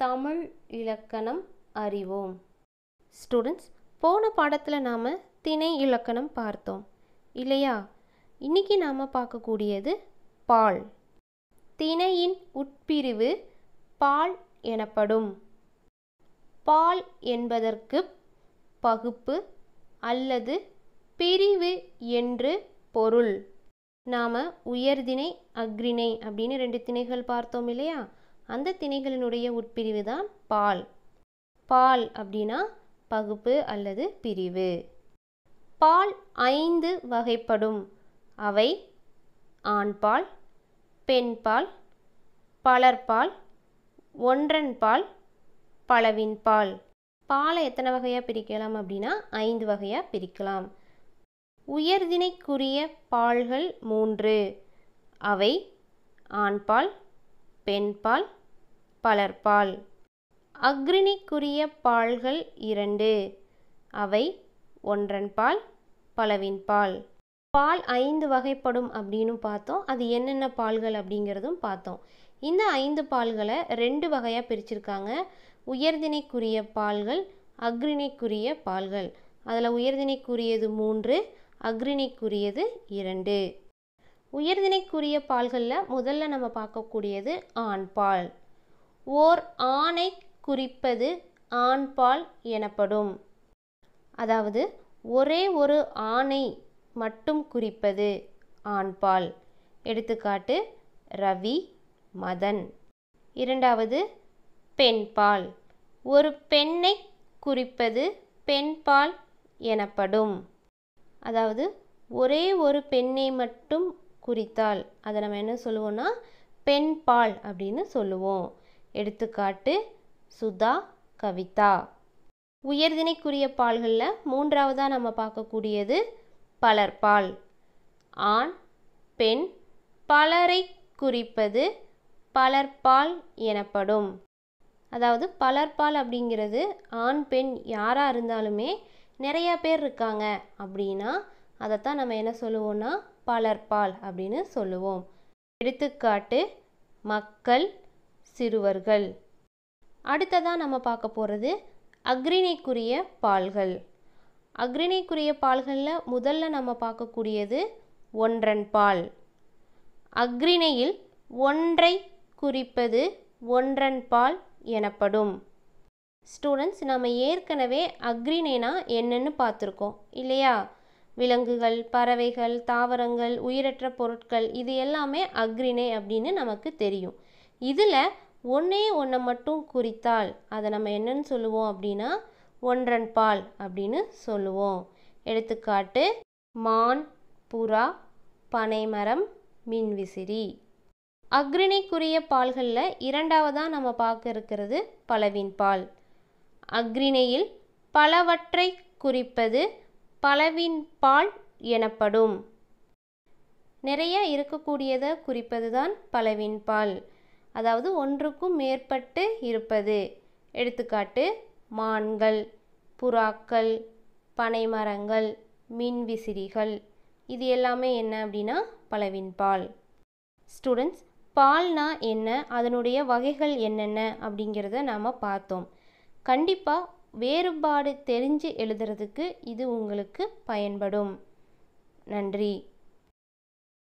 தமிழ் இலக்கணம் அறிவோம் ஸ்டூடெண்ட்ஸ் போன பாடத்தில் நாம் திணை இலக்கணம் பார்த்தோம் இல்லையா இன்றைக்கி நாம் பார்க்கக்கூடியது பால் திணையின் உட்பிரிவு பால் எனப்படும் பால் என்பதற்கு பகுப்பு அல்லது பிரிவு என்று பொருள் நாம் உயர்திணை அக்ரிணை அப்படின்னு ரெண்டு திணைகள் பார்த்தோம் இல்லையா அந்த திணைகளினுடைய உட்பிரிவு தான் பால் பால் அப்படின்னா பகுப்பு அல்லது பிரிவு பால் ஐந்து வகைப்படும் அவை ஆண்பால் பெண்பால் பலர்பால் ஒன்றன்பால் பலவின்பால் பாலை எத்தனை வகையாக பிரிக்கலாம் அப்படின்னா ஐந்து வகையாக பிரிக்கலாம் உயர்தினைக்குரிய பால்கள் மூன்று அவை ஆண்பால் பெண்பால் பலர்பால் அக்ரிணிக்குரிய பால்கள் இரண்டு அவை ஒன்றன்பால் பலவின்பால் பால் ஐந்து வகைப்படும் அப்படின்னு பார்த்தோம் அது என்னென்ன பால்கள் அப்படிங்கிறதும் பார்த்தோம் இந்த ஐந்து பால்களை ரெண்டு வகையாக பிரிச்சிருக்காங்க உயர்தினைக்குரிய பால்கள் அக்ரிணைக்குரிய பால்கள் அதில் உயர்தினைக்குரியது மூன்று அக்ரிணைக்குரியது இரண்டு உயர்தினைக்குரிய பால்களில் முதல்ல நம்ம பார்க்கக்கூடியது ஆண்பால் ஓர் ஆணை குறிப்பது ஆண்பால் எனப்படும் அதாவது ஒரே ஒரு ஆணை மட்டும் குறிப்பது ஆண்பால் எடுத்துக்காட்டு ரவி மதன் இரண்டாவது பெண்பால் ஒரு பெண்ணை குறிப்பது பெண்பால் எனப்படும் அதாவது ஒரே ஒரு பெண்ணை மட்டும் குறித்தால் அதை நம்ம என்ன சொல்லுவோம்னா பெண் பால் அப்படின்னு சொல்லுவோம் எடுத்துக்காட்டு சுதா கவிதா உயர்தினைக்குரிய பால்களில் மூன்றாவதாக நம்ம பார்க்கக்கூடியது பலர்பால் ஆண் பெண் பலரை குறிப்பது பலர்பால் எனப்படும் அதாவது பலர்பால் அப்படிங்கிறது ஆண் பெண் யாராக இருந்தாலுமே நிறையா பேர் இருக்காங்க அப்படின்னா அதைத்தான் நம்ம என்ன சொல்லுவோன்னா பலர்பால் அப்படின்னு சொல்லுவோம் எடுத்துக்காட்டு மக்கள் சிறுவர்கள் அடுத்ததாக நம்ம பார்க்க போகிறது அக்ரிணைக்குரிய பால்கள் அக்ரிணைக்குரிய பால்களில் முதல்ல நம்ம பார்க்கக்கூடியது ஒன்றன் பால் அக்ரிணையில் ஒன்றை குறிப்பது ஒன்றன் பால் எனப்படும் ஸ்டூடெண்ட்ஸ் நம்ம ஏற்கனவே அக்ரிணைனா என்னென்னு பார்த்துருக்கோம் இல்லையா விலங்குகள் பறவைகள் தாவரங்கள் உயிரற்ற பொருட்கள் இது எல்லாமே அக்ரிணை அப்படின்னு நமக்கு தெரியும் இதில் ஒன்றே ஒன்றை மட்டும் குறித்தால் அதை நம்ம என்னன்னு சொல்லுவோம் அப்படின்னா ஒன்றன் பால் அப்படின்னு சொல்லுவோம் எடுத்துக்காட்டு மான் புறா பனைமரம் மின்விசிறி அக்ரிணைக்குரிய பால்களில் இரண்டாவதாக நம்ம பார்க்க இருக்கிறது பலவின் பால் அக்ரிணையில் பலவற்றை குறிப்பது பலவின் பால் எனப்படும் நிறைய இருக்கக்கூடியதை குறிப்பது தான் பால் அதாவது ஒன்றுக்கும் மேற்பட்டு இருப்பது எடுத்துக்காட்டு மான்கள் புறாக்கள் பனைமரங்கள் மின்விசிறிகள் இது எல்லாமே என்ன அப்படின்னா பலவின் பால் ஸ்டூடெண்ட்ஸ் பால்னா என்ன அதனுடைய வகைகள் என்னென்ன அப்படிங்கிறத நாம் பார்த்தோம் கண்டிப்பாக வேறுபாடு தெரிஞ்சு எழுதுறதுக்கு இது உங்களுக்கு பயன்படும் நன்றி